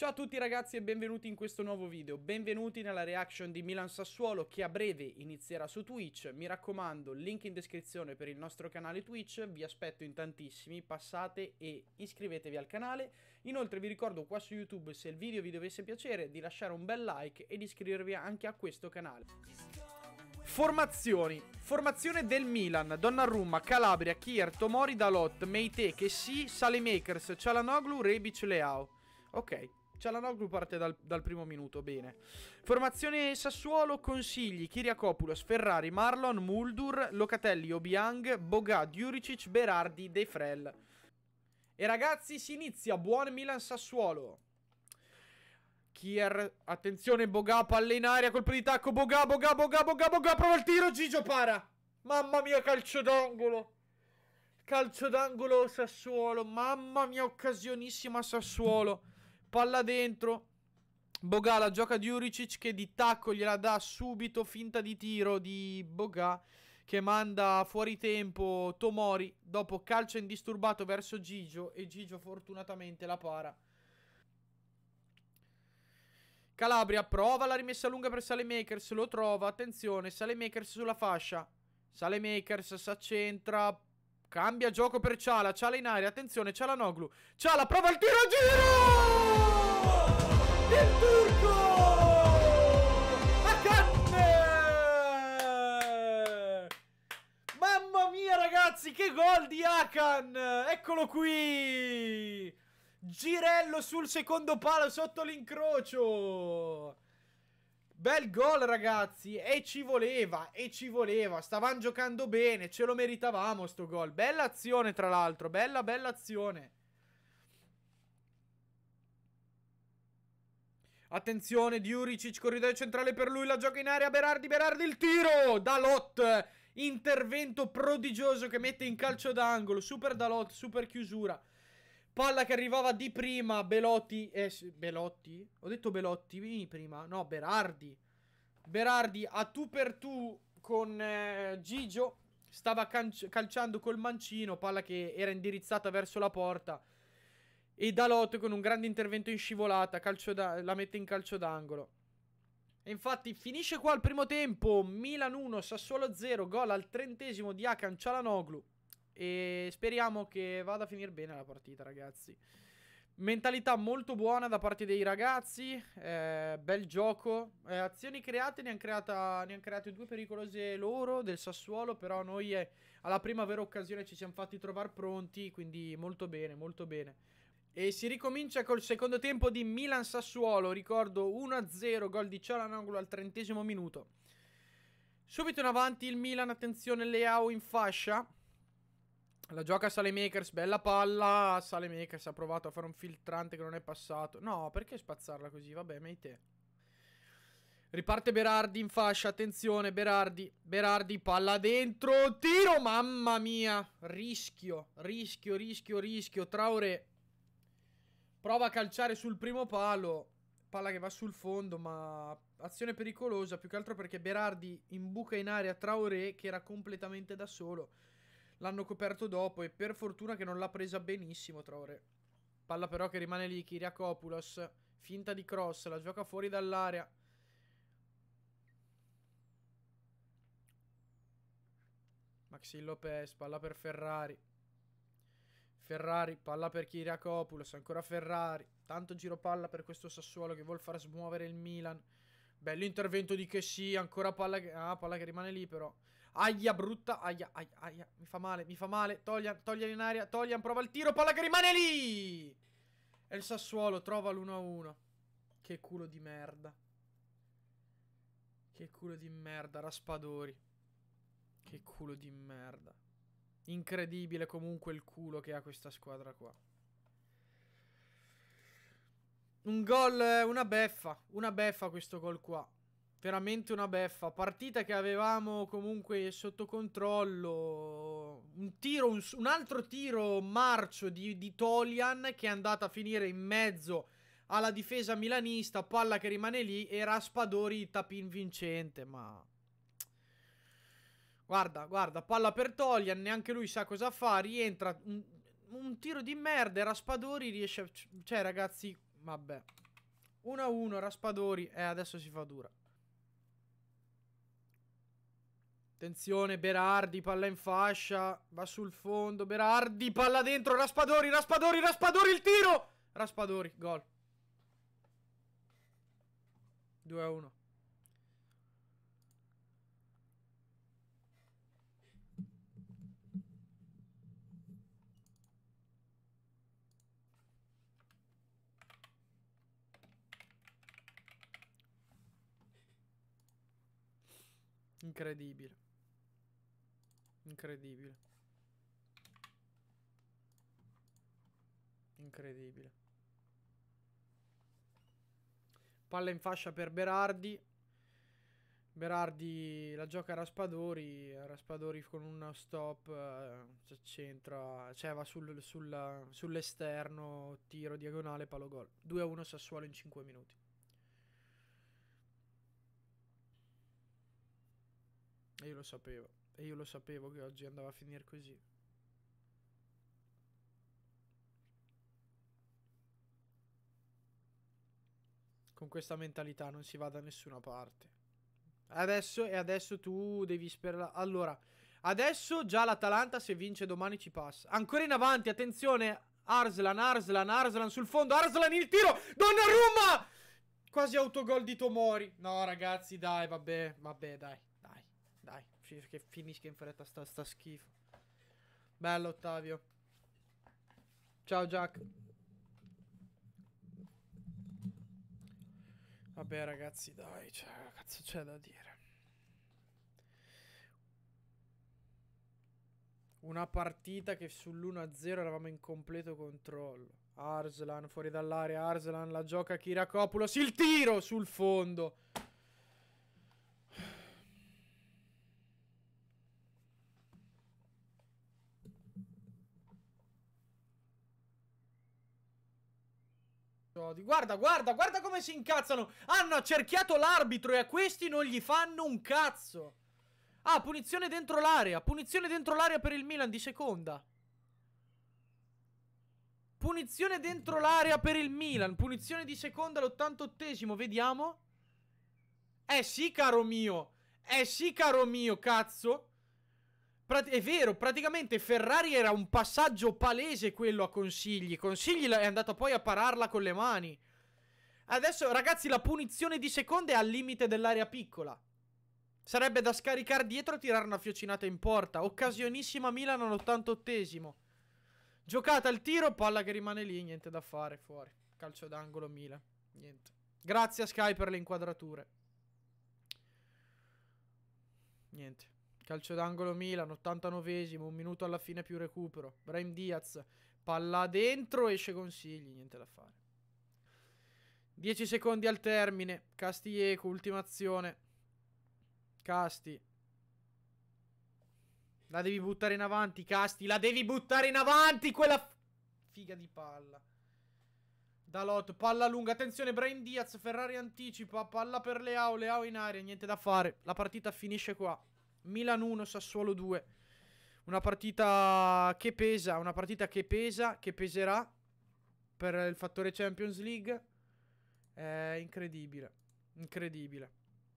Ciao a tutti ragazzi e benvenuti in questo nuovo video, benvenuti nella reaction di Milan Sassuolo che a breve inizierà su Twitch, mi raccomando link in descrizione per il nostro canale Twitch, vi aspetto in tantissimi, passate e iscrivetevi al canale, inoltre vi ricordo qua su YouTube se il video vi dovesse piacere di lasciare un bel like e di iscrivervi anche a questo canale. Formazioni Formazione del Milan, Donnarumma, Calabria, Kier, Tomori, Dalot, Meite, Kessi, Salemakers, Cialanoglu, Rebic, Leao Ok, Cialanoglu parte dal, dal, primo minuto, bene. Formazione Sassuolo, consigli, Kiriakopoulos, Ferrari, Marlon, Muldur, Locatelli, Obiang, Boga, Diuricic, Berardi, De Frel. E ragazzi, si inizia, buon Milan Sassuolo. Kier, attenzione, Boga, palla in aria, colpo di tacco, Boga, Boga, Boga, Boga, Boga, prova il tiro, Gigio para. Mamma mia, calcio d'angolo. Calcio d'angolo Sassuolo, mamma mia, occasionissima Sassuolo. Palla dentro. Bogà la gioca di Juricic che di tacco gliela dà subito. Finta di tiro di Bogà che manda fuori tempo Tomori. Dopo calcio indisturbato verso Gigio e Gigio fortunatamente la para. Calabria prova la rimessa lunga per Sale Makers. lo trova, attenzione, Sale Makers sulla fascia. Sale Salemakers s'accentra, Cambia gioco per Ciala, Ciala in aria, attenzione, Ciala Noglu. Ciala prova il tiro a giro! Il turco! A Mamma mia ragazzi, che gol di Akan! Eccolo qui! Girello sul secondo palo sotto l'incrocio! Bel gol ragazzi e ci voleva e ci voleva, stavano giocando bene, ce lo meritavamo sto gol. Bella azione tra l'altro, bella bella azione. Attenzione Diuricic, corridoio centrale per lui, la gioca in area Berardi, Berardi il tiro! Dalot, intervento prodigioso che mette in calcio d'angolo, super Dalot, super chiusura. Palla che arrivava di prima, Belotti, eh, Belotti? Ho detto Belotti prima, no, Berardi. Berardi a tu per tu con eh, Gigio, stava calciando col mancino, palla che era indirizzata verso la porta. E Dalot con un grande intervento in scivolata, la mette in calcio d'angolo. E infatti finisce qua il primo tempo, Milan 1, Sassuolo 0, gol al trentesimo di Akan Cialanoglu. E speriamo che vada a finire bene la partita, ragazzi. Mentalità molto buona da parte dei ragazzi, eh, bel gioco, eh, azioni create, ne hanno han create due pericolose loro del Sassuolo, però noi eh, alla prima vera occasione ci siamo fatti trovare pronti, quindi molto bene, molto bene. E si ricomincia col secondo tempo di Milan-Sassuolo, ricordo 1-0, gol di Cialanoglu al trentesimo minuto. Subito in avanti il Milan, attenzione Leao in fascia, la gioca Sale Makers, bella palla. Sale Makers ha provato a fare un filtrante che non è passato. No, perché spazzarla così? Vabbè, mei te. Riparte Berardi in fascia, attenzione Berardi, Berardi palla dentro, tiro, mamma mia, rischio, rischio, rischio, rischio, Traore prova a calciare sul primo palo, palla che va sul fondo ma azione pericolosa più che altro perché Berardi imbuca in aria Traore che era completamente da solo. L'hanno coperto dopo e per fortuna che non l'ha presa benissimo Traoré. Palla però che rimane lì, Kiriakopoulos. Finta di cross, la gioca fuori dall'area. Maxi Lopez, palla per Ferrari. Ferrari, palla per Kiriakopoulos, ancora Ferrari. Tanto giro palla per questo Sassuolo che vuol far smuovere il Milan. Bello intervento di che ancora palla che... Ah, palla che rimane lì però. Aia, brutta. Aia, aia, aia. Mi fa male, mi fa male. Toglian, toglian in aria. Toglian, prova il tiro. Palla che rimane lì. E il Sassuolo trova l'1-1. Che culo di merda. Che culo di merda, Raspadori. Che culo di merda. Incredibile comunque il culo che ha questa squadra qua. Un gol, eh, una beffa, una beffa questo gol qua. Veramente una beffa. Partita che avevamo comunque sotto controllo. Un, tiro, un, un altro tiro marcio di, di, Tolian che è andata a finire in mezzo alla difesa milanista. Palla che rimane lì e Raspadori tapin vincente. Ma... Guarda, guarda, palla per Tolian, neanche lui sa cosa fa, rientra, un, un tiro di merda, Raspadori riesce, a... cioè ragazzi, vabbè, 1-1, Raspadori, eh adesso si fa dura. Attenzione, Berardi, palla in fascia, va sul fondo, Berardi, palla dentro, Raspadori, Raspadori, Raspadori, il tiro! Raspadori, gol. 2 a 1. Incredibile. Incredibile. Incredibile. Palla in fascia per Berardi. Berardi la gioca a Raspadori. Raspadori con un stop. Eh, centra, cioè va sul, sull'esterno. Tiro diagonale, palo gol. 2-1 Sassuolo in 5 minuti. io lo sapevo. E io lo sapevo che oggi andava a finire così. Con questa mentalità non si va da nessuna parte. Adesso e adesso tu devi sperare. Allora, adesso già l'Atalanta se vince domani ci passa. Ancora in avanti, attenzione. Arslan, Arslan, Arslan sul fondo. Arslan il tiro. Donnarumma! Quasi autogol di Tomori. No, ragazzi, dai, vabbè, vabbè, dai che finisca in fretta sta, sta schifo. Bello Ottavio. Ciao Jack. Vabbè ragazzi dai, cioè, cazzo c'è da dire. Una partita che sull'1-0 eravamo in completo controllo. Arslan fuori dall'area, Arslan la gioca Kirakopulos, il tiro sul fondo. episodi. Guarda, guarda, guarda come si incazzano. Hanno accerchiato l'arbitro e a questi non gli fanno un cazzo. Ah, punizione dentro l'area. Punizione dentro l'area per il Milan di seconda. Punizione dentro l'area per il Milan. Punizione di seconda all'88esimo. Vediamo. Eh sì, caro mio. Eh sì, caro mio, cazzo è vero, praticamente Ferrari era un passaggio palese quello a Consigli. Consigli è andato poi a pararla con le mani. Adesso, ragazzi, la punizione di seconda è al limite dell'area piccola. Sarebbe da scaricare dietro e tirare una fiocinata in porta. Occasionissima Milan all'88esimo. Giocata al tiro, palla che rimane lì, niente da fare fuori. Calcio d'angolo Milan, niente. Grazie a Sky per le inquadrature. Niente. Calcio d'angolo Milan, 89esimo, un minuto alla fine più recupero. Brahim Diaz, palla dentro, esce consigli, niente da fare. 10 secondi al termine, Casti Eco, ultima azione. Casti. La devi buttare in avanti, Casti, la devi buttare in avanti, quella figa di palla. Dalot, palla lunga, attenzione, Brahim Diaz, Ferrari anticipa, palla per Leao, Leao in aria, niente da fare. La partita finisce qua. Milan 1, Sassuolo 2. Una partita che pesa, una partita che pesa, che peserà per il fattore Champions League. È incredibile, incredibile.